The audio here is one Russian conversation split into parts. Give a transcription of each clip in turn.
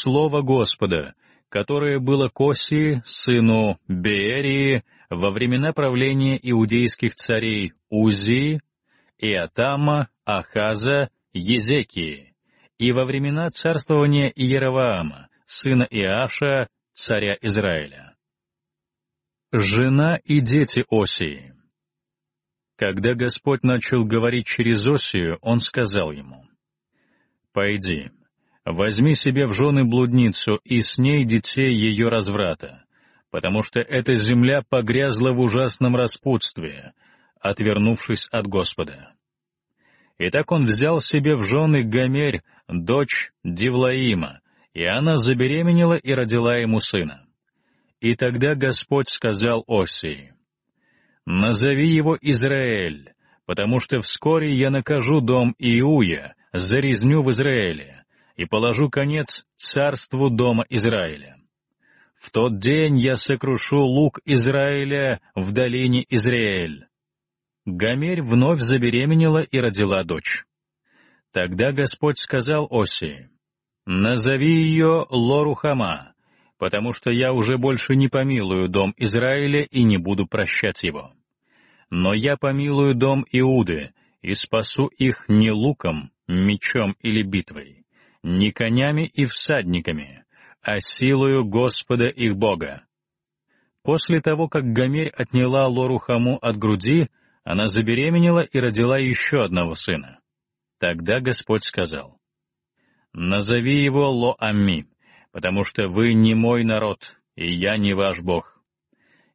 слово Господа, которое было Коси, сыну Беерии, во времена правления иудейских царей Узи, Иотама, Ахаза, Езекии, и во времена царствования Иероваама, сына Иаша, царя Израиля. Жена и дети Осии Когда Господь начал говорить через Осию, он сказал ему, «Пойди, Возьми себе в жены блудницу и с ней детей ее разврата, потому что эта земля погрязла в ужасном распутстве, отвернувшись от Господа. Итак, он взял себе в жены Гомерь, дочь Дивлаима, и она забеременела и родила ему сына. И тогда Господь сказал Осии, «Назови его Израиль, потому что вскоре я накажу дом Иуя за резню в Израиле» и положу конец царству дома Израиля. В тот день я сокрушу лук Израиля в долине Израиль. Гомерь вновь забеременела и родила дочь. Тогда Господь сказал Оси: «Назови ее Лорухама, потому что я уже больше не помилую дом Израиля и не буду прощать его. Но я помилую дом Иуды и спасу их не луком, мечом или битвой не конями и всадниками, а силою Господа их Бога. После того, как Гомерь отняла Лору Хаму от груди, она забеременела и родила еще одного сына. Тогда Господь сказал, «Назови его Лоами, потому что вы не мой народ, и я не ваш Бог».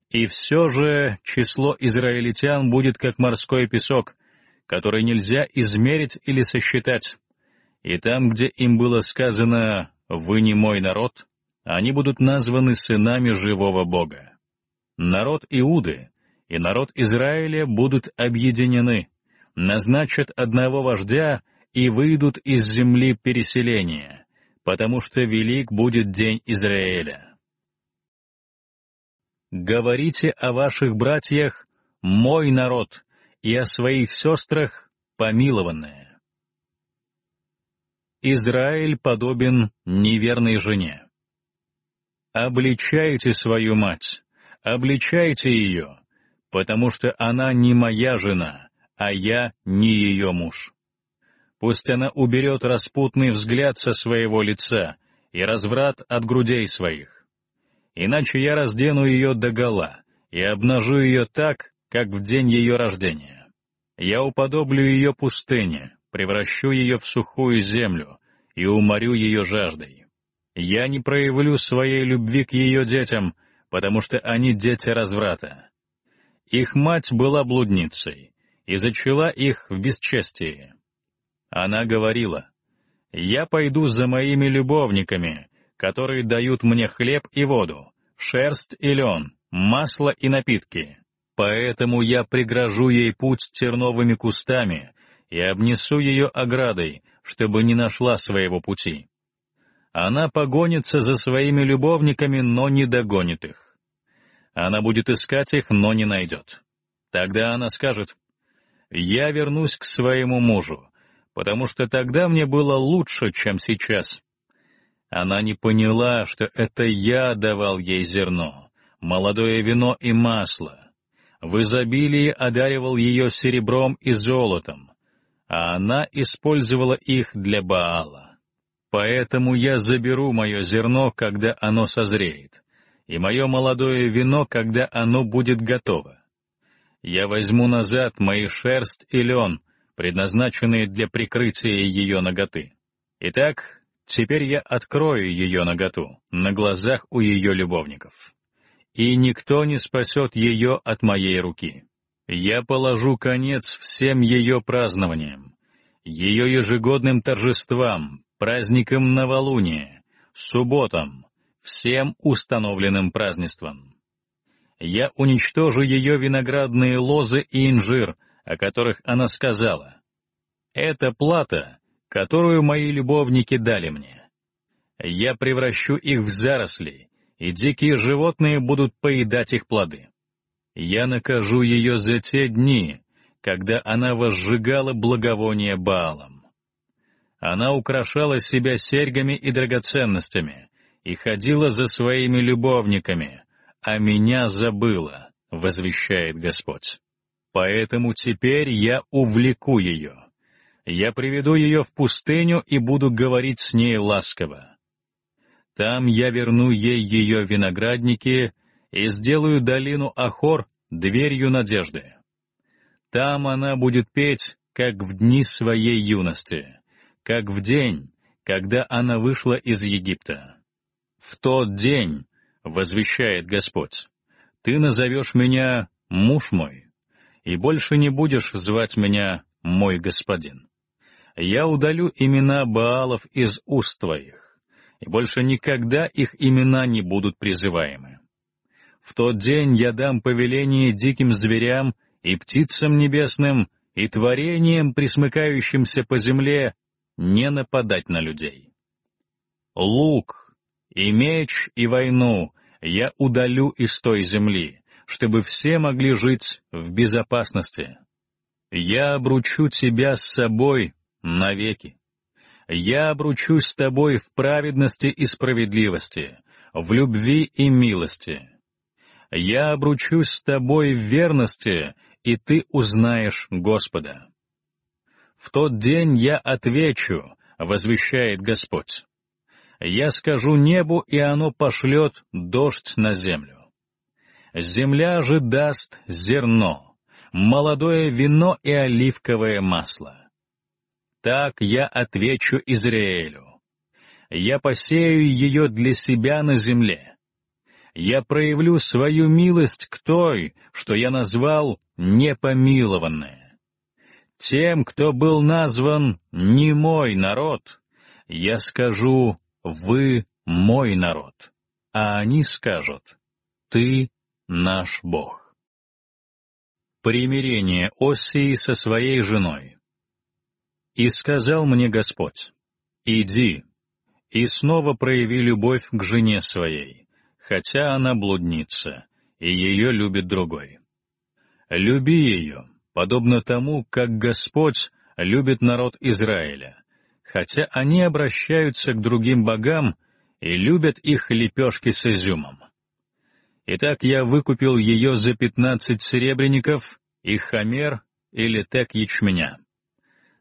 И все же число израильтян будет как морской песок, который нельзя измерить или сосчитать, и там, где им было сказано «Вы не мой народ», они будут названы сынами живого Бога. Народ Иуды и народ Израиля будут объединены, назначат одного вождя и выйдут из земли переселения, потому что велик будет день Израиля. Говорите о ваших братьях «мой народ» и о своих сестрах «помилованные». Израиль подобен неверной жене. Обличайте свою мать, обличайте ее, потому что она не моя жена, а я не ее муж. Пусть она уберет распутный взгляд со своего лица и разврат от грудей своих. Иначе я раздену ее догола и обнажу ее так, как в день ее рождения. Я уподоблю ее пустыне, превращу ее в сухую землю и уморю ее жаждой. Я не проявлю своей любви к ее детям, потому что они дети разврата. Их мать была блудницей и зачала их в бесчестии. Она говорила, «Я пойду за моими любовниками, которые дают мне хлеб и воду, шерсть и лен, масло и напитки. Поэтому я пригрожу ей путь терновыми кустами, и обнесу ее оградой, чтобы не нашла своего пути. Она погонится за своими любовниками, но не догонит их. Она будет искать их, но не найдет. Тогда она скажет, «Я вернусь к своему мужу, потому что тогда мне было лучше, чем сейчас». Она не поняла, что это я давал ей зерно, молодое вино и масло. В изобилии одаривал ее серебром и золотом, а она использовала их для Баала. Поэтому я заберу мое зерно, когда оно созреет, и мое молодое вино, когда оно будет готово. Я возьму назад мои шерсть и лен, предназначенные для прикрытия ее ноготы. Итак, теперь я открою ее ноготу на глазах у ее любовников. И никто не спасет ее от моей руки. Я положу конец всем ее празднованиям, ее ежегодным торжествам, праздникам новолуния, субботам, всем установленным празднествам. Я уничтожу ее виноградные лозы и инжир, о которых она сказала. Это плата, которую мои любовники дали мне. Я превращу их в заросли, и дикие животные будут поедать их плоды. Я накажу ее за те дни, когда она возжигала благовоние Баалом. Она украшала себя серьгами и драгоценностями и ходила за своими любовниками, а меня забыла, возвещает Господь. Поэтому теперь я увлеку ее. Я приведу ее в пустыню и буду говорить с ней ласково. Там я верну ей ее виноградники — и сделаю долину Ахор дверью надежды. Там она будет петь, как в дни своей юности, как в день, когда она вышла из Египта. В тот день, возвещает Господь, ты назовешь меня муж мой, и больше не будешь звать меня мой господин. Я удалю имена Баалов из уст твоих, и больше никогда их имена не будут призываемы. В тот день я дам повеление диким зверям и птицам небесным, и творениям, присмыкающимся по земле, не нападать на людей. Лук и меч и войну я удалю из той земли, чтобы все могли жить в безопасности. Я обручу тебя с собой навеки. Я обручусь с тобой в праведности и справедливости, в любви и милости я обручусь с тобой в верности, и ты узнаешь Господа. В тот день я отвечу, возвещает Господь. Я скажу небу, и оно пошлет дождь на землю. Земля же даст зерно, молодое вино и оливковое масло. Так я отвечу Израилю. Я посею ее для себя на земле — я проявлю свою милость к той, что я назвал «непомилованная». Тем, кто был назван «не мой народ», я скажу «вы мой народ», а они скажут «ты наш Бог». Примирение Осии со своей женой. «И сказал мне Господь, иди, и снова прояви любовь к жене своей» хотя она блудница, и ее любит другой. Люби ее, подобно тому, как Господь любит народ Израиля, хотя они обращаются к другим богам и любят их лепешки с изюмом. Итак, я выкупил ее за пятнадцать серебряников и хамер или тек ячменя.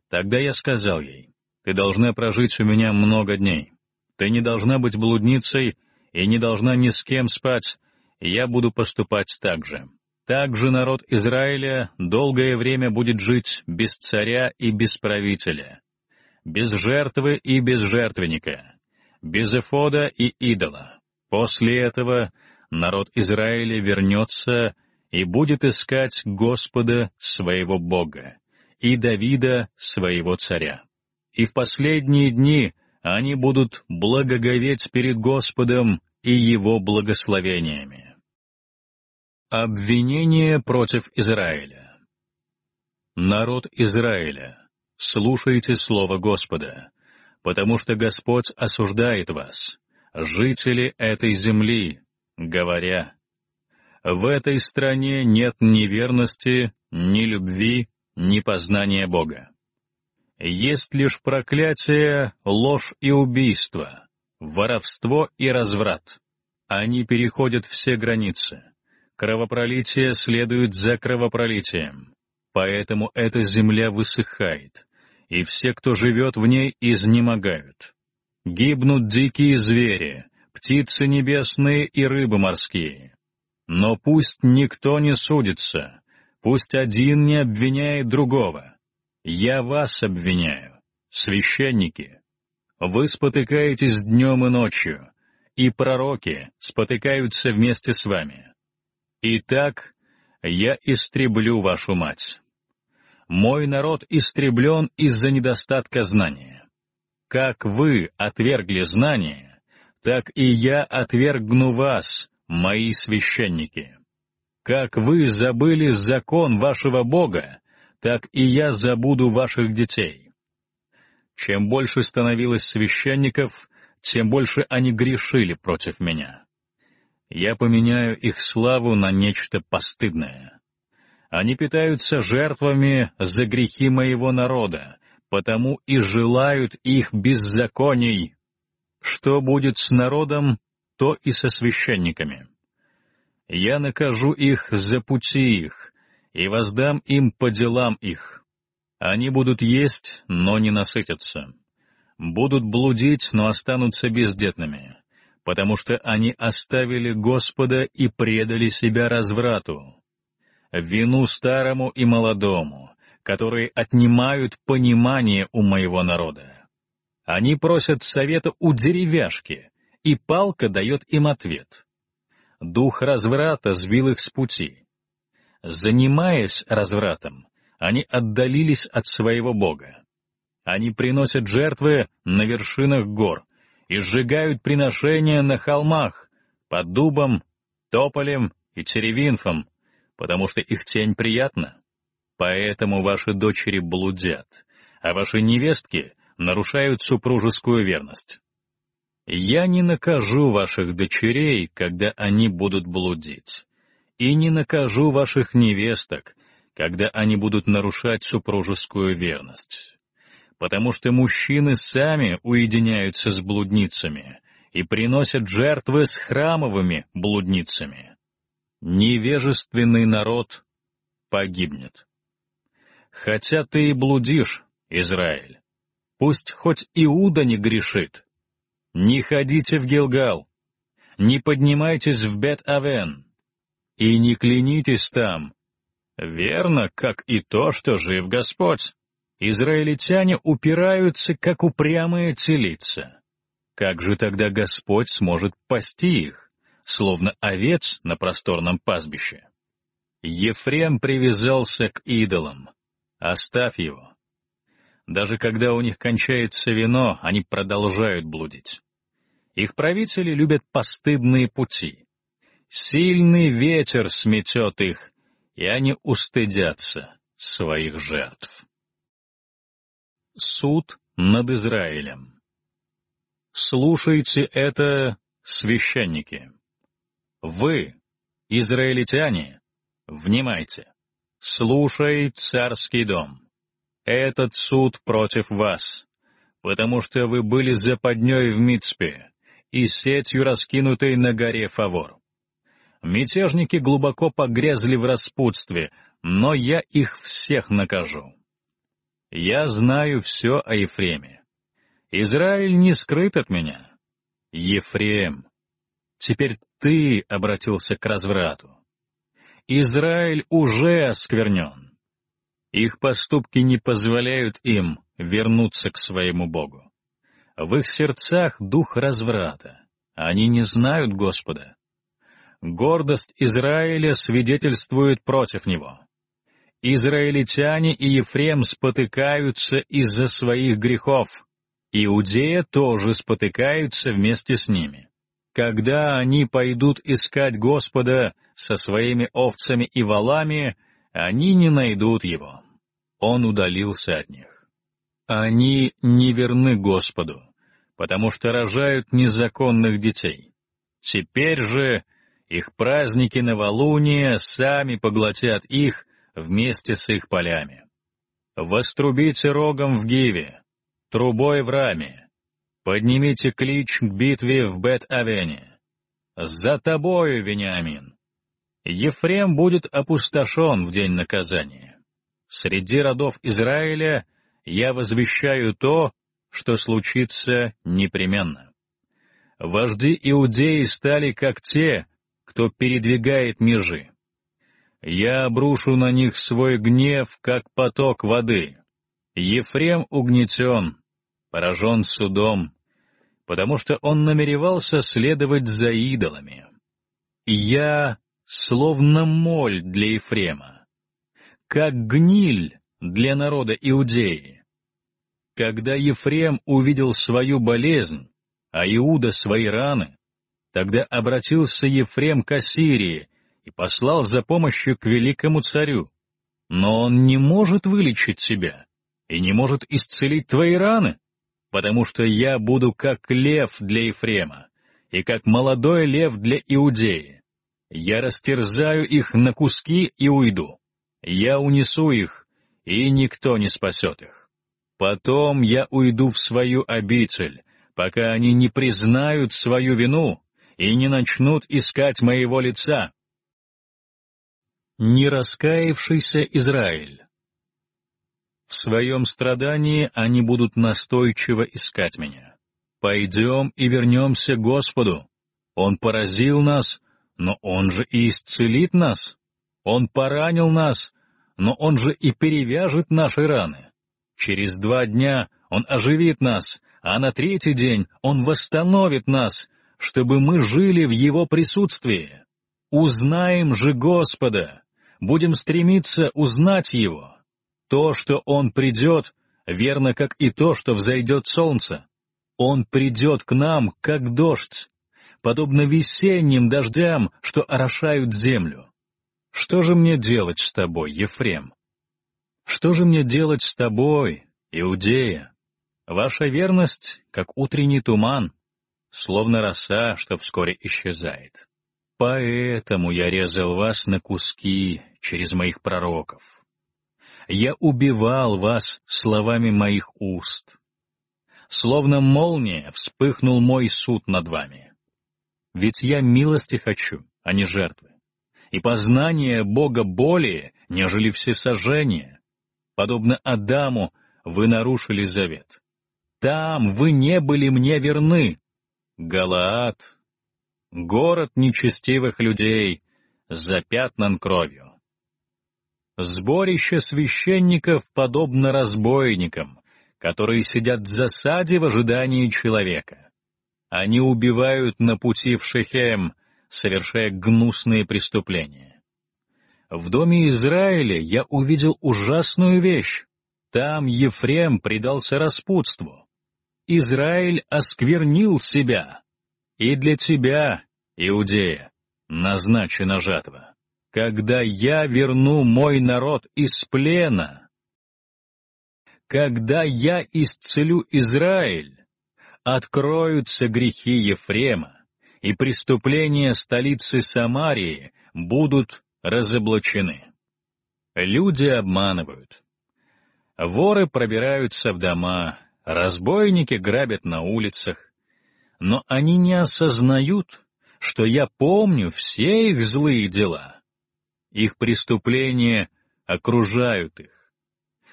Тогда я сказал ей, ты должна прожить у меня много дней. Ты не должна быть блудницей и не должна ни с кем спать, я буду поступать так же. Так же народ Израиля долгое время будет жить без царя и без правителя, без жертвы и без жертвенника, без эфода и идола. После этого народ Израиля вернется и будет искать Господа своего Бога и Давида своего царя. И в последние дни они будут благоговеть перед Господом и его благословениями. Обвинение против Израиля Народ Израиля, слушайте слово Господа, потому что Господь осуждает вас, жители этой земли, говоря, «В этой стране нет ни верности, ни любви, ни познания Бога. Есть лишь проклятие, ложь и убийство» воровство и разврат. Они переходят все границы. Кровопролитие следует за кровопролитием. Поэтому эта земля высыхает, и все, кто живет в ней, изнемогают. Гибнут дикие звери, птицы небесные и рыбы морские. Но пусть никто не судится, пусть один не обвиняет другого. Я вас обвиняю, священники, вы спотыкаетесь днем и ночью, и пророки спотыкаются вместе с вами. Итак, я истреблю вашу мать. Мой народ истреблен из-за недостатка знания. Как вы отвергли знание, так и я отвергну вас, мои священники. Как вы забыли закон вашего Бога, так и я забуду ваших детей. Чем больше становилось священников, тем больше они грешили против меня. Я поменяю их славу на нечто постыдное. Они питаются жертвами за грехи моего народа, потому и желают их беззаконий. Что будет с народом, то и со священниками. Я накажу их за пути их, и воздам им по делам их они будут есть, но не насытятся. Будут блудить, но останутся бездетными, потому что они оставили Господа и предали себя разврату. Вину старому и молодому, которые отнимают понимание у моего народа. Они просят совета у деревяшки, и палка дает им ответ. Дух разврата сбил их с пути. Занимаясь развратом, они отдалились от своего Бога. Они приносят жертвы на вершинах гор и сжигают приношения на холмах, под дубом, тополем и черевинфом, потому что их тень приятна. Поэтому ваши дочери блудят, а ваши невестки нарушают супружескую верность. Я не накажу ваших дочерей, когда они будут блудить, и не накажу ваших невесток, когда они будут нарушать супружескую верность. Потому что мужчины сами уединяются с блудницами и приносят жертвы с храмовыми блудницами. Невежественный народ погибнет. Хотя ты и блудишь, Израиль, пусть хоть Иуда не грешит. Не ходите в Гилгал, не поднимайтесь в Бет-Авен, и не клянитесь там, Верно, как и то, что жив Господь. Израильтяне упираются, как упрямые телицы. Как же тогда Господь сможет пасти их, словно овец на просторном пастбище? Ефрем привязался к идолам. Оставь его. Даже когда у них кончается вино, они продолжают блудить. Их правители любят постыдные пути. Сильный ветер сметет их, и они устыдятся своих жертв. Суд над Израилем Слушайте это, священники. Вы, израильтяне, внимайте, слушай царский дом. Этот суд против вас, потому что вы были западней в Мицпе и сетью, раскинутой на горе Фавор. Мятежники глубоко погрязли в распутстве, но я их всех накажу. Я знаю все о Ефреме. Израиль не скрыт от меня. Ефрем, теперь ты обратился к разврату. Израиль уже осквернен. Их поступки не позволяют им вернуться к своему Богу. В их сердцах дух разврата. Они не знают Господа. Гордость Израиля свидетельствует против него. Израильтяне и Ефрем спотыкаются из-за своих грехов. Иудея тоже спотыкаются вместе с ними. Когда они пойдут искать Господа со своими овцами и валами, они не найдут его. Он удалился от них. Они не верны Господу, потому что рожают незаконных детей. Теперь же их праздники новолуния сами поглотят их вместе с их полями. Вострубите рогом в Гиве, трубой в раме. Поднимите клич к битве в Бет-Авене. За тобою, Вениамин! Ефрем будет опустошен в день наказания. Среди родов Израиля я возвещаю то, что случится непременно. Вожди иудеи стали как те, кто передвигает межи. Я обрушу на них свой гнев, как поток воды. Ефрем угнетен, поражен судом, потому что он намеревался следовать за идолами. Я словно моль для Ефрема, как гниль для народа Иудеи. Когда Ефрем увидел свою болезнь, а Иуда свои раны, Тогда обратился Ефрем к Ассирии и послал за помощью к великому царю. Но он не может вылечить тебя и не может исцелить твои раны, потому что я буду как лев для Ефрема и как молодой лев для Иудеи. Я растерзаю их на куски и уйду. Я унесу их, и никто не спасет их. Потом я уйду в свою обитель, пока они не признают свою вину и не начнут искать моего лица. Не раскаявшийся Израиль В своем страдании они будут настойчиво искать меня. Пойдем и вернемся к Господу. Он поразил нас, но Он же и исцелит нас. Он поранил нас, но Он же и перевяжет наши раны. Через два дня Он оживит нас, а на третий день Он восстановит нас, чтобы мы жили в Его присутствии. Узнаем же Господа, будем стремиться узнать Его. То, что Он придет, верно, как и то, что взойдет солнце. Он придет к нам, как дождь, подобно весенним дождям, что орошают землю. Что же мне делать с тобой, Ефрем? Что же мне делать с тобой, Иудея? Ваша верность, как утренний туман, словно роса, что вскоре исчезает. Поэтому я резал вас на куски через моих пророков. Я убивал вас словами моих уст. Словно молния вспыхнул мой суд над вами. Ведь я милости хочу, а не жертвы. И познание Бога более, нежели всесожжение. Подобно Адаму, вы нарушили завет. Там вы не были мне верны, Галаад — город нечестивых людей, запятнан кровью. Сборище священников подобно разбойникам, которые сидят в засаде в ожидании человека. Они убивают на пути в Шехем, совершая гнусные преступления. В доме Израиля я увидел ужасную вещь. Там Ефрем предался распутству. Израиль осквернил себя. И для тебя, Иудея, назначена жатва, когда я верну мой народ из плена, когда я исцелю Израиль, откроются грехи Ефрема, и преступления столицы Самарии будут разоблачены. Люди обманывают. Воры пробираются в дома, Разбойники грабят на улицах. Но они не осознают, что я помню все их злые дела. Их преступления окружают их.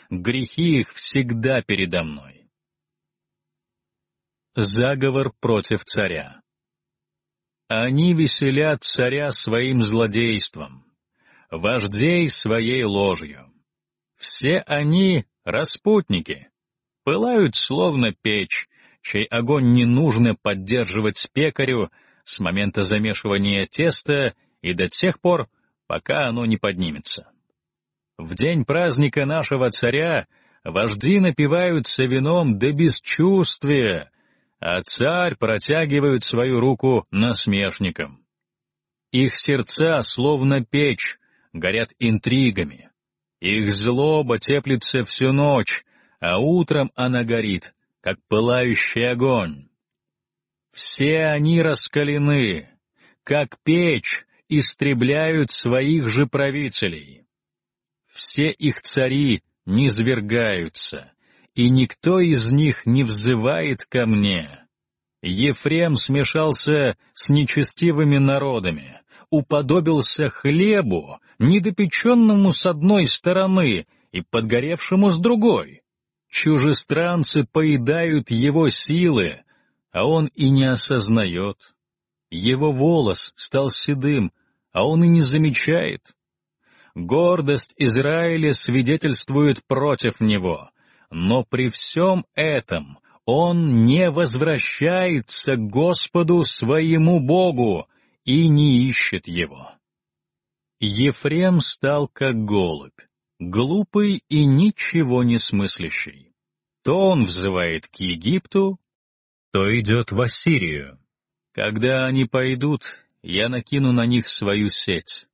Грехи их всегда передо мной. Заговор против царя. Они веселят царя своим злодейством, вождей своей ложью. Все они — распутники, пылают словно печь, чей огонь не нужно поддерживать пекарю с момента замешивания теста и до тех пор, пока оно не поднимется. В день праздника нашего царя вожди напиваются вином до бесчувствия, а царь протягивает свою руку насмешникам. Их сердца, словно печь, горят интригами. Их злоба теплится всю ночь, а утром она горит, как пылающий огонь. Все они раскалены, как печь истребляют своих же правителей. Все их цари низвергаются, и никто из них не взывает ко мне. Ефрем смешался с нечестивыми народами, уподобился хлебу, недопеченному с одной стороны и подгоревшему с другой. Чужестранцы поедают его силы, а он и не осознает. Его волос стал седым, а он и не замечает. Гордость Израиля свидетельствует против него, но при всем этом он не возвращается к Господу своему Богу и не ищет его. Ефрем стал как голубь, глупый и ничего не смыслящий. То он взывает к Египту, то идет в Ассирию. Когда они пойдут, я накину на них свою сеть.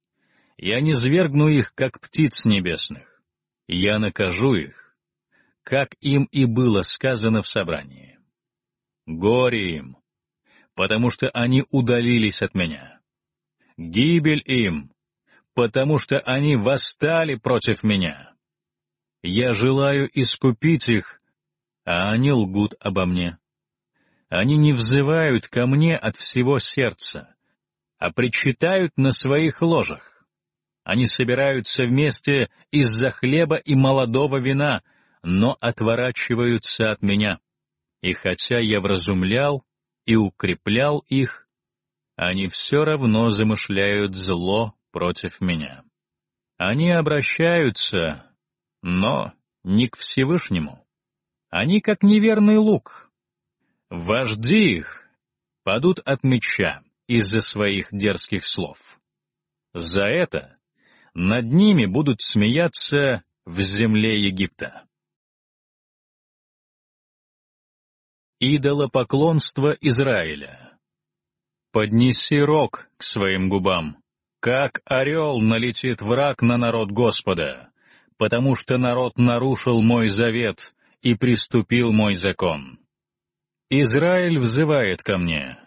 Я не свергну их, как птиц небесных. Я накажу их, как им и было сказано в собрании. Горе им, потому что они удалились от меня. Гибель им, потому что они восстали против меня. Я желаю искупить их, а они лгут обо мне. Они не взывают ко мне от всего сердца, а причитают на своих ложах. Они собираются вместе из-за хлеба и молодого вина, но отворачиваются от меня. И хотя я вразумлял и укреплял их, они все равно замышляют зло против меня. Они обращаются, но не к Всевышнему. Они как неверный лук. Вожди их падут от меча из-за своих дерзких слов. За это над ними будут смеяться в земле Египта. Идолопоклонство Израиля. Поднеси рог к своим губам, как орел налетит враг на народ Господа, потому что народ нарушил мой завет и приступил мой закон. Израиль взывает ко мне,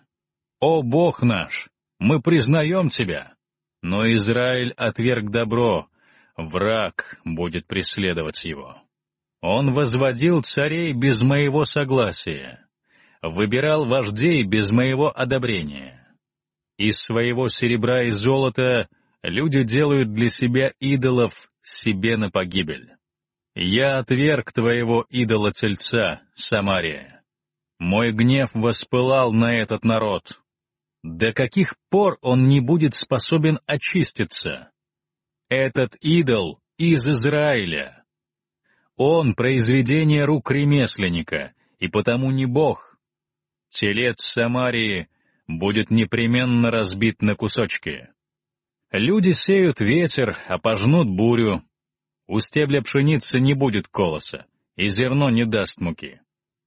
«О Бог наш, мы признаем Тебя!» Но Израиль отверг добро, враг будет преследовать его. Он возводил царей без моего согласия, выбирал вождей без моего одобрения. Из своего серебра и золота люди делают для себя идолов себе на погибель. Я отверг твоего идола-тельца, Самария. Мой гнев воспылал на этот народ. До каких пор он не будет способен очиститься? Этот идол из Израиля. Он — произведение рук ремесленника, и потому не бог. Телец Самарии будет непременно разбит на кусочки. Люди сеют ветер, а пожнут бурю. У стебля пшеницы не будет колоса, и зерно не даст муки.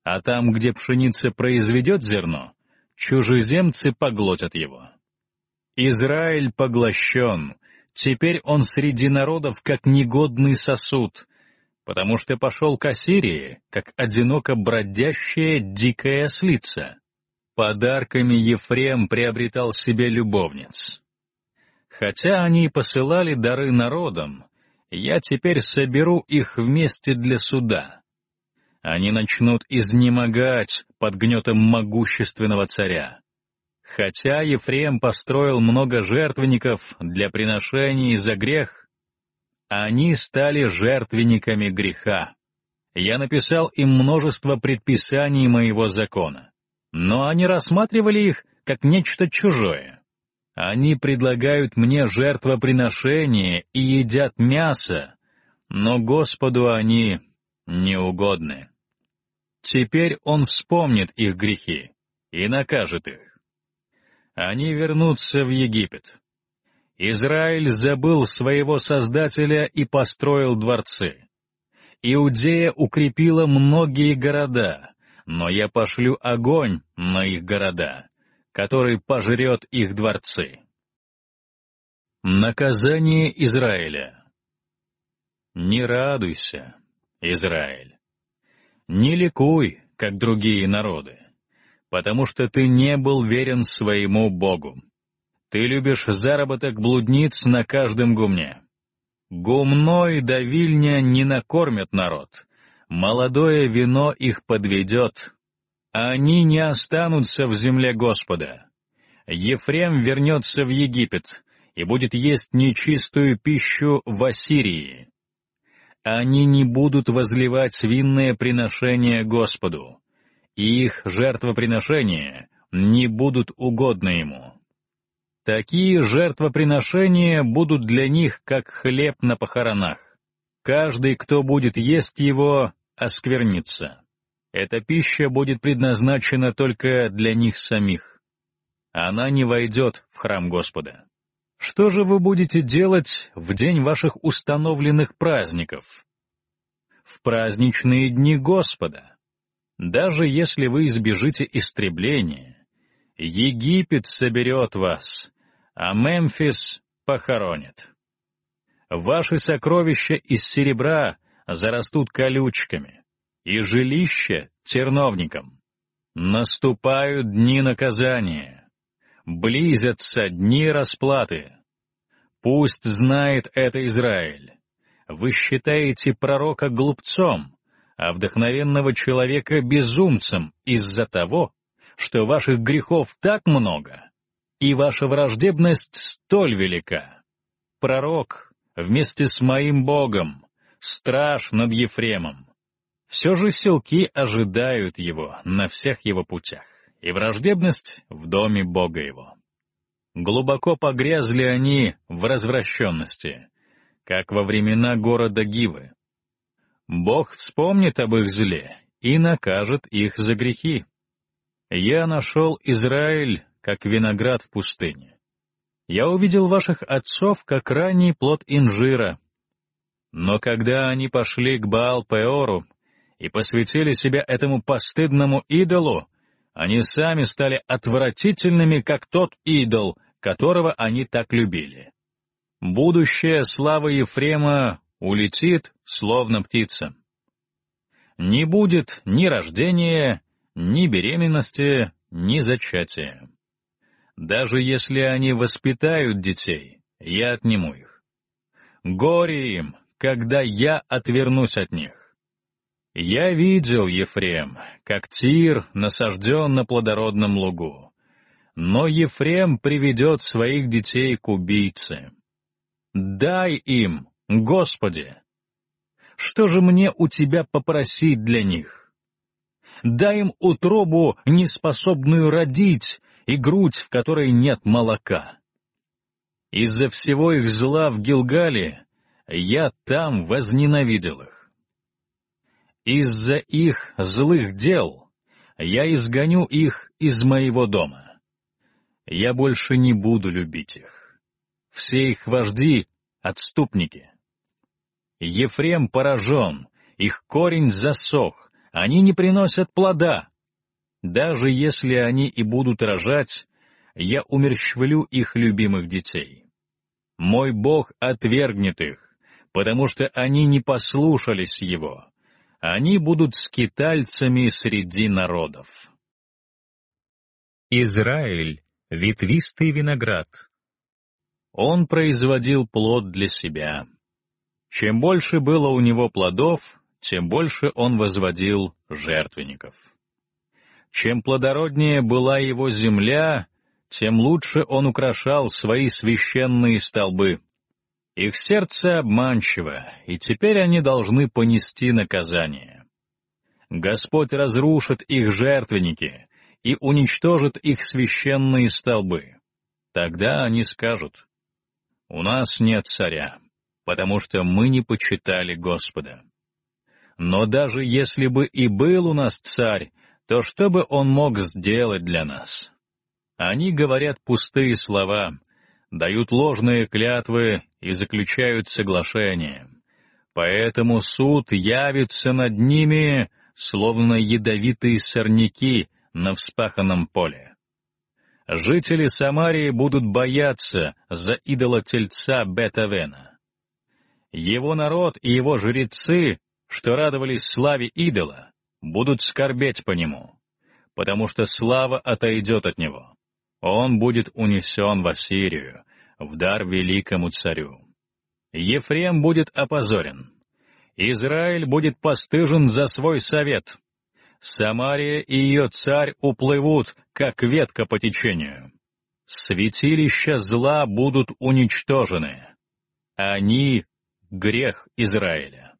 А там, где пшеница произведет зерно, чужеземцы поглотят его. Израиль поглощен, теперь он среди народов как негодный сосуд, потому что пошел к Ассирии, как одиноко бродящая дикая ослица. Подарками Ефрем приобретал себе любовниц. Хотя они и посылали дары народам, я теперь соберу их вместе для суда. Они начнут изнемогать под гнетом могущественного царя. Хотя Ефрем построил много жертвенников для приношений за грех, они стали жертвенниками греха. Я написал им множество предписаний моего закона но они рассматривали их как нечто чужое. Они предлагают мне жертвоприношение и едят мясо, но Господу они неугодны. Теперь Он вспомнит их грехи и накажет их. Они вернутся в Египет. Израиль забыл своего Создателя и построил дворцы. Иудея укрепила многие города — но я пошлю огонь на их города, который пожрет их дворцы. Наказание Израиля Не радуйся, Израиль. Не ликуй, как другие народы, потому что ты не был верен своему Богу. Ты любишь заработок блудниц на каждом гумне. Гумной давильня не накормят народ, Молодое вино их подведет, а они не останутся в земле Господа. Ефрем вернется в Египет и будет есть нечистую пищу в Ассирии. Они не будут возливать свинное приношение Господу, и их жертвоприношения не будут угодны Ему. Такие жертвоприношения будут для них, как хлеб на похоронах. Каждый, кто будет есть его, осквернится. Эта пища будет предназначена только для них самих. Она не войдет в храм Господа. Что же вы будете делать в день ваших установленных праздников? В праздничные дни Господа. Даже если вы избежите истребления, Египет соберет вас, а Мемфис похоронит. Ваши сокровища из серебра зарастут колючками, и жилище — терновником. Наступают дни наказания, близятся дни расплаты. Пусть знает это Израиль. Вы считаете пророка глупцом, а вдохновенного человека безумцем из-за того, что ваших грехов так много, и ваша враждебность столь велика. Пророк вместе с моим Богом страж над Ефремом. Все же селки ожидают его на всех его путях, и враждебность в доме Бога его. Глубоко погрязли они в развращенности, как во времена города Гивы. Бог вспомнит об их зле и накажет их за грехи. Я нашел Израиль, как виноград в пустыне. Я увидел ваших отцов, как ранний плод инжира, но когда они пошли к Баал-Пеору и посвятили себя этому постыдному идолу, они сами стали отвратительными, как тот идол, которого они так любили. Будущее славы Ефрема улетит, словно птица. Не будет ни рождения, ни беременности, ни зачатия. Даже если они воспитают детей, я отниму их. Горе им, когда я отвернусь от них. Я видел, Ефрем, как тир насажден на плодородном лугу. Но Ефрем приведет своих детей к убийце. Дай им, Господи! Что же мне у тебя попросить для них? Дай им утробу, неспособную родить, и грудь, в которой нет молока. Из-за всего их зла в Гилгале я там возненавидел их. Из-за их злых дел я изгоню их из моего дома. Я больше не буду любить их. Все их вожди — отступники. Ефрем поражен, их корень засох, они не приносят плода. Даже если они и будут рожать, я умерщвлю их любимых детей. Мой Бог отвергнет их, потому что они не послушались его. Они будут скитальцами среди народов. Израиль — ветвистый виноград. Он производил плод для себя. Чем больше было у него плодов, тем больше он возводил жертвенников. Чем плодороднее была его земля, тем лучше он украшал свои священные столбы. Их сердце обманчиво, и теперь они должны понести наказание. Господь разрушит их жертвенники и уничтожит их священные столбы. Тогда они скажут, «У нас нет царя, потому что мы не почитали Господа». Но даже если бы и был у нас царь, то что бы он мог сделать для нас? Они говорят пустые слова — дают ложные клятвы и заключают соглашения. Поэтому суд явится над ними, словно ядовитые сорняки на вспаханном поле. Жители Самарии будут бояться за идола тельца Бетавена. Его народ и его жрецы, что радовались славе идола, будут скорбеть по нему, потому что слава отойдет от него. Он будет унесен в Ассирию, в дар великому царю. Ефрем будет опозорен. Израиль будет постыжен за свой совет. Самария и ее царь уплывут, как ветка по течению. Святилища зла будут уничтожены. Они — грех Израиля.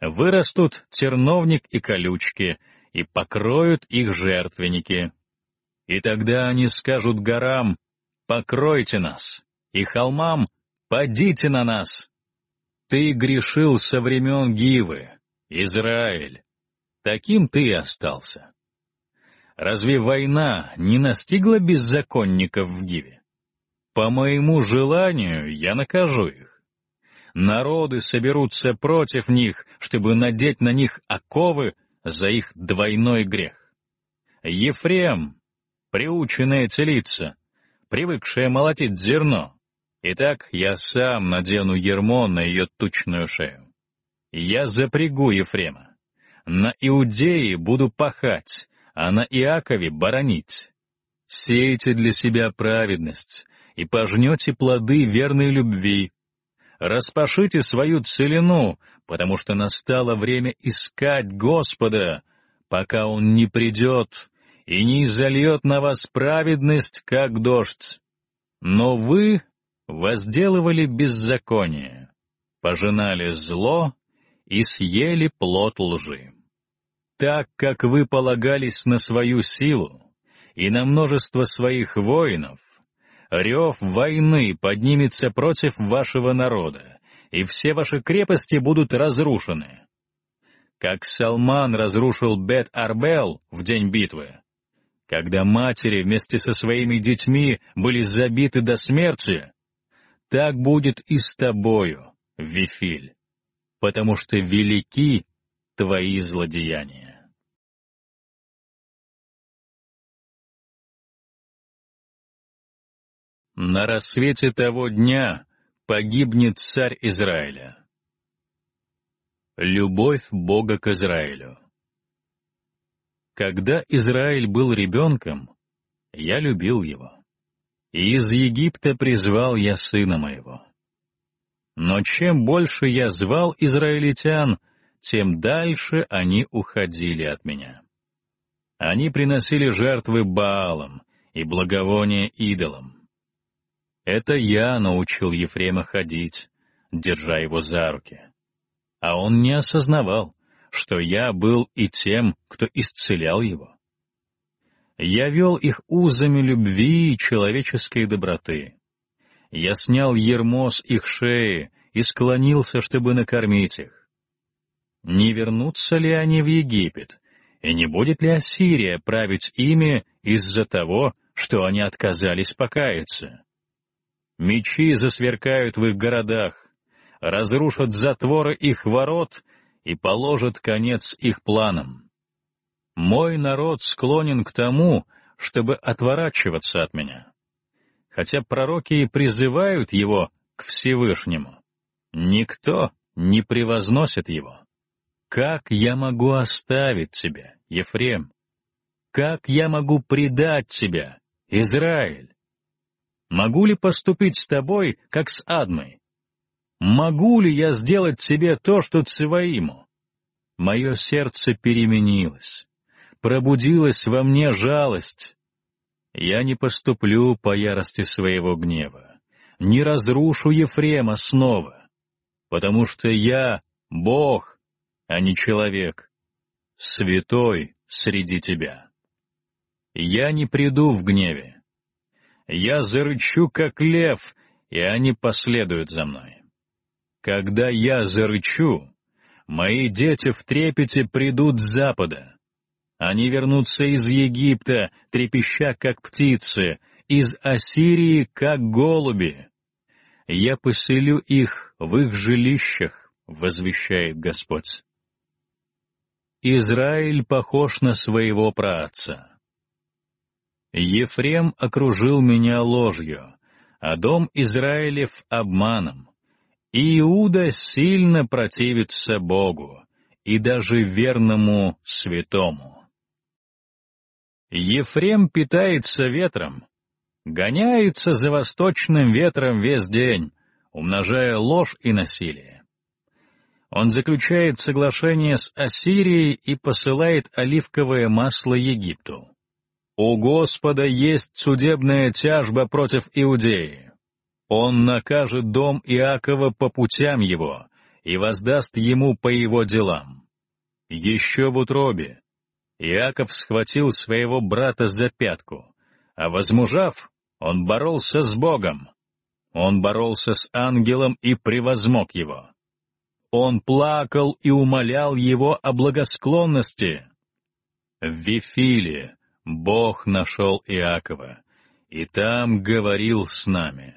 Вырастут терновник и колючки, и покроют их жертвенники — и тогда они скажут горам «Покройте нас» и холмам «Падите на нас». Ты грешил со времен Гивы, Израиль. Таким ты и остался. Разве война не настигла беззаконников в Гиве? По моему желанию я накажу их. Народы соберутся против них, чтобы надеть на них оковы за их двойной грех. Ефрем приученная целиться, привыкшая молотить зерно. Итак, я сам надену ермо на ее тучную шею. Я запрягу Ефрема. На Иудее буду пахать, а на Иакове баранить. Сейте для себя праведность, и пожнете плоды верной любви. Распашите свою целину, потому что настало время искать Господа, пока Он не придет, и не изольет на вас праведность, как дождь. Но вы возделывали беззаконие, пожинали зло и съели плод лжи. Так как вы полагались на свою силу и на множество своих воинов, рев войны поднимется против вашего народа, и все ваши крепости будут разрушены. Как Салман разрушил Бет-Арбел в день битвы, когда матери вместе со своими детьми были забиты до смерти, так будет и с тобою, Вифиль, потому что велики твои злодеяния. На рассвете того дня погибнет царь Израиля. Любовь Бога к Израилю. Когда Израиль был ребенком, я любил его. И из Египта призвал я сына моего. Но чем больше я звал израильтян, тем дальше они уходили от меня. Они приносили жертвы Баалам и благовония идолам. Это я научил Ефрема ходить, держа его за руки. А он не осознавал — что я был и тем, кто исцелял его. Я вел их узами любви и человеческой доброты. Я снял ермо с их шеи и склонился, чтобы накормить их. Не вернутся ли они в Египет, и не будет ли Ассирия править ими из-за того, что они отказались покаяться? Мечи засверкают в их городах, разрушат затворы их ворот и положит конец их планам. Мой народ склонен к тому, чтобы отворачиваться от меня. Хотя пророки и призывают его к Всевышнему, никто не превозносит его. Как я могу оставить тебя, Ефрем? Как я могу предать тебя, Израиль? Могу ли поступить с тобой, как с Адмой? могу ли я сделать тебе то, что Циваиму? Мое сердце переменилось. Пробудилась во мне жалость. Я не поступлю по ярости своего гнева, не разрушу Ефрема снова, потому что я — Бог, а не человек, святой среди тебя. Я не приду в гневе. Я зарычу, как лев, и они последуют за мной. Когда я зарычу, мои дети в трепете придут с запада. Они вернутся из Египта, трепеща как птицы, из Ассирии как голуби. Я поселю их в их жилищах, возвещает Господь. Израиль похож на своего праотца. Ефрем окружил меня ложью, а дом Израилев — обманом. Иуда сильно противится Богу и даже верному святому. Ефрем питается ветром, гоняется за восточным ветром весь день, умножая ложь и насилие. Он заключает соглашение с Ассирией и посылает оливковое масло Египту. У Господа есть судебная тяжба против Иудеи. Он накажет дом Иакова по путям его и воздаст ему по его делам. Еще в утробе Иаков схватил своего брата за пятку, а возмужав, он боролся с Богом. Он боролся с ангелом и превозмог его. Он плакал и умолял его о благосклонности. В Вифиле Бог нашел Иакова, и там говорил с нами.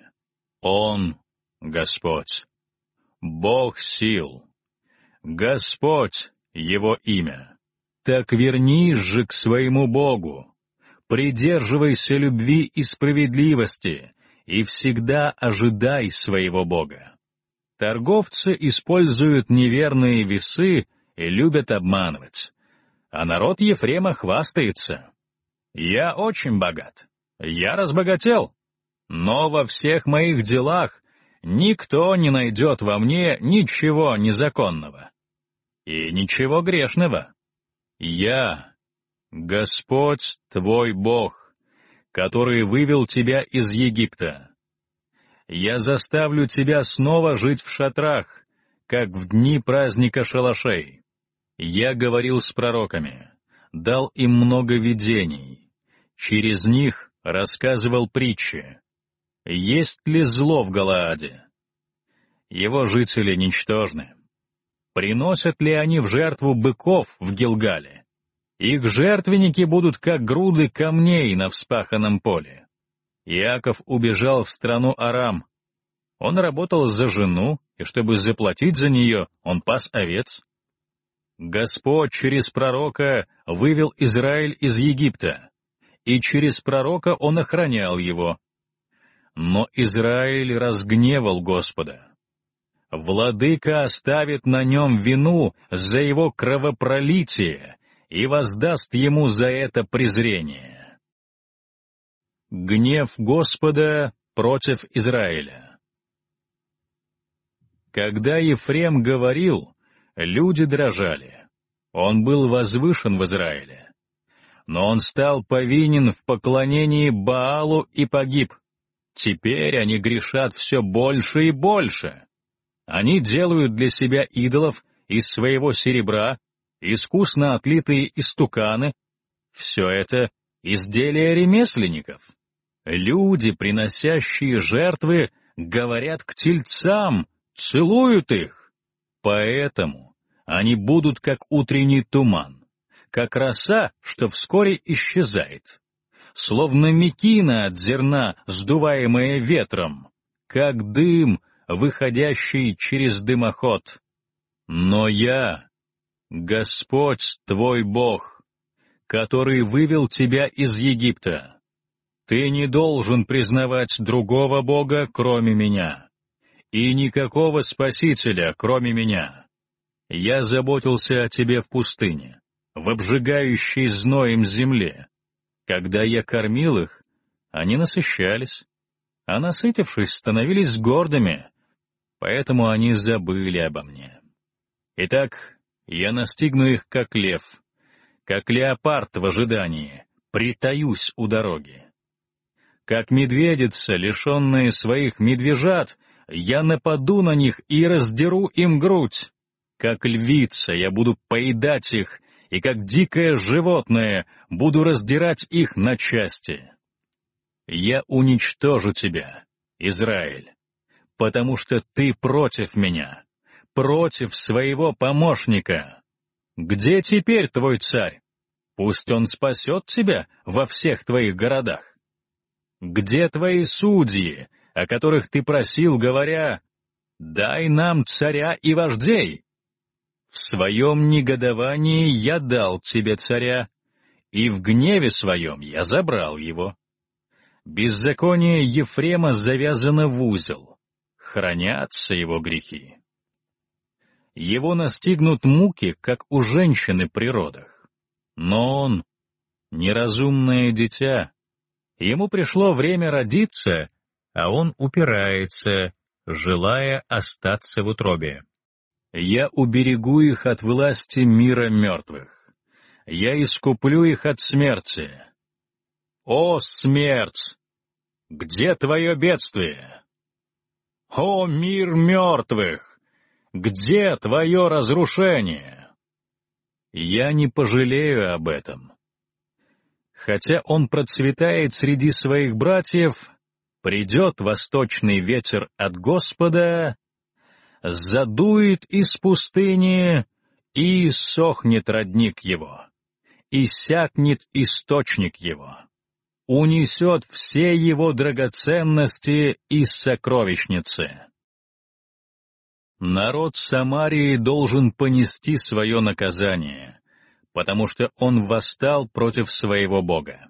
Он — Господь, Бог сил, Господь — Его имя. Так вернись же к своему Богу, придерживайся любви и справедливости и всегда ожидай своего Бога. Торговцы используют неверные весы и любят обманывать, а народ Ефрема хвастается. «Я очень богат. Я разбогател. Но во всех моих делах никто не найдет во мне ничего незаконного и ничего грешного. Я — Господь твой Бог, который вывел тебя из Египта. Я заставлю тебя снова жить в шатрах, как в дни праздника шалашей. Я говорил с пророками, дал им много видений. Через них рассказывал притчи. Есть ли зло в Галааде? Его жители ничтожны. Приносят ли они в жертву быков в Гилгале? Их жертвенники будут как груды камней на вспаханном поле. Иаков убежал в страну Арам. Он работал за жену, и чтобы заплатить за нее, он пас овец. Господь через пророка вывел Израиль из Египта, и через пророка он охранял его, но Израиль разгневал Господа. Владыка оставит на нем вину за его кровопролитие и воздаст ему за это презрение. Гнев Господа против Израиля Когда Ефрем говорил, люди дрожали. Он был возвышен в Израиле. Но он стал повинен в поклонении Баалу и погиб. Теперь они грешат все больше и больше. Они делают для себя идолов из своего серебра, искусно отлитые истуканы. Все это — изделия ремесленников. Люди, приносящие жертвы, говорят к тельцам, целуют их. Поэтому они будут как утренний туман, как роса, что вскоре исчезает словно мекина от зерна, сдуваемая ветром, как дым, выходящий через дымоход. Но я, Господь твой Бог, который вывел тебя из Египта. Ты не должен признавать другого Бога, кроме меня, и никакого Спасителя, кроме меня. Я заботился о тебе в пустыне, в обжигающей зноем земле, когда я кормил их, они насыщались, а насытившись, становились гордыми, поэтому они забыли обо мне. Итак, я настигну их, как лев, как леопард в ожидании, притаюсь у дороги. Как медведица, лишенная своих медвежат, я нападу на них и раздеру им грудь. Как львица я буду поедать их, и как дикое животное буду раздирать их на части. Я уничтожу тебя, Израиль, потому что ты против меня, против своего помощника. Где теперь твой царь? Пусть он спасет тебя во всех твоих городах. Где твои судьи, о которых ты просил, говоря, «Дай нам царя и вождей», в своем негодовании я дал тебе царя, и в гневе своем я забрал его. Беззаконие Ефрема завязано в узел, хранятся его грехи. Его настигнут муки, как у женщины при родах. Но он — неразумное дитя. Ему пришло время родиться, а он упирается, желая остаться в утробе. Я уберегу их от власти мира мертвых. Я искуплю их от смерти. О, смерть! Где твое бедствие? О, мир мертвых! Где твое разрушение? Я не пожалею об этом. Хотя он процветает среди своих братьев, придет восточный ветер от Господа, задует из пустыни, и сохнет родник его, и сякнет источник его, унесет все его драгоценности из сокровищницы. Народ Самарии должен понести свое наказание, потому что он восстал против своего Бога.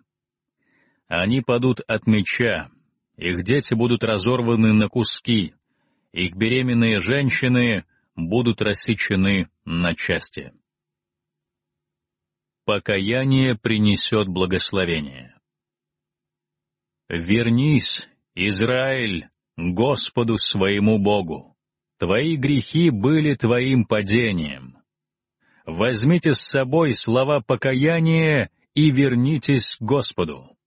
Они падут от меча, их дети будут разорваны на куски, их беременные женщины будут рассечены на части. Покаяние принесет благословение. Вернись, Израиль, Господу своему Богу. Твои грехи были твоим падением. Возьмите с собой слова покаяния и вернитесь к Господу.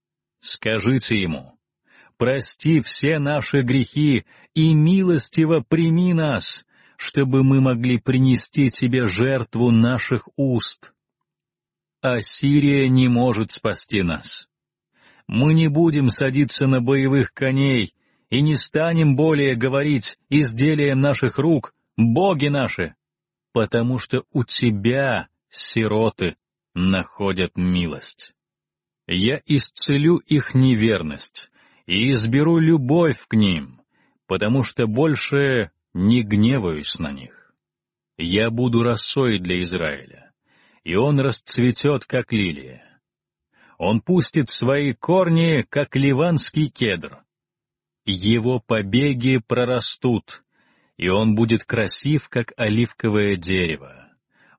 Скажите Ему, прости все наши грехи и милостиво прими нас, чтобы мы могли принести Тебе жертву наших уст. Ассирия не может спасти нас. Мы не будем садиться на боевых коней и не станем более говорить изделием наших рук «Боги наши», потому что у Тебя, сироты, находят милость. Я исцелю их неверность, и изберу любовь к ним, потому что больше не гневаюсь на них. Я буду росой для Израиля, и он расцветет, как лилия. Он пустит свои корни, как ливанский кедр. Его побеги прорастут, и он будет красив, как оливковое дерево,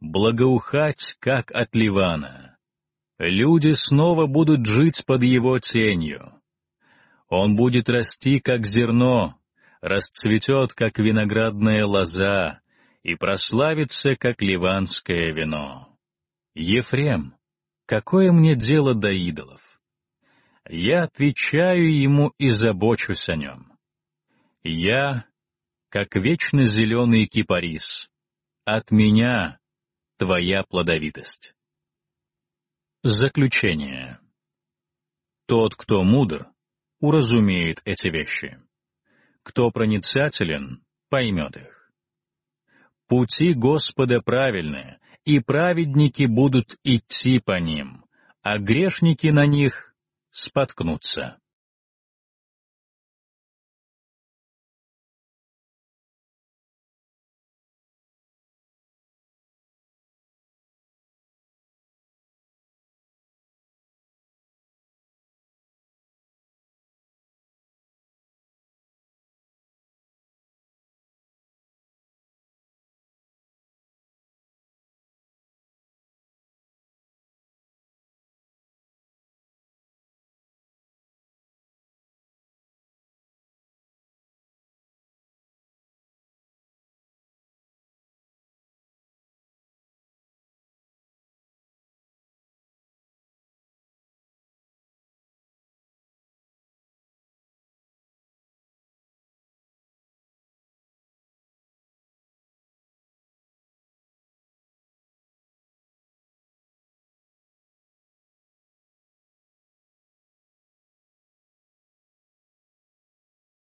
благоухать, как от Ливана. Люди снова будут жить под его тенью. Он будет расти, как зерно, расцветет, как виноградная лоза, и прославится, как ливанское вино. Ефрем, какое мне дело до идолов? Я отвечаю ему и забочусь о нем. Я, как вечно зеленый кипарис, от меня твоя плодовитость. Заключение. Тот, кто мудр, уразумеет эти вещи. Кто проницателен, поймет их. Пути Господа правильны, и праведники будут идти по ним, а грешники на них споткнутся.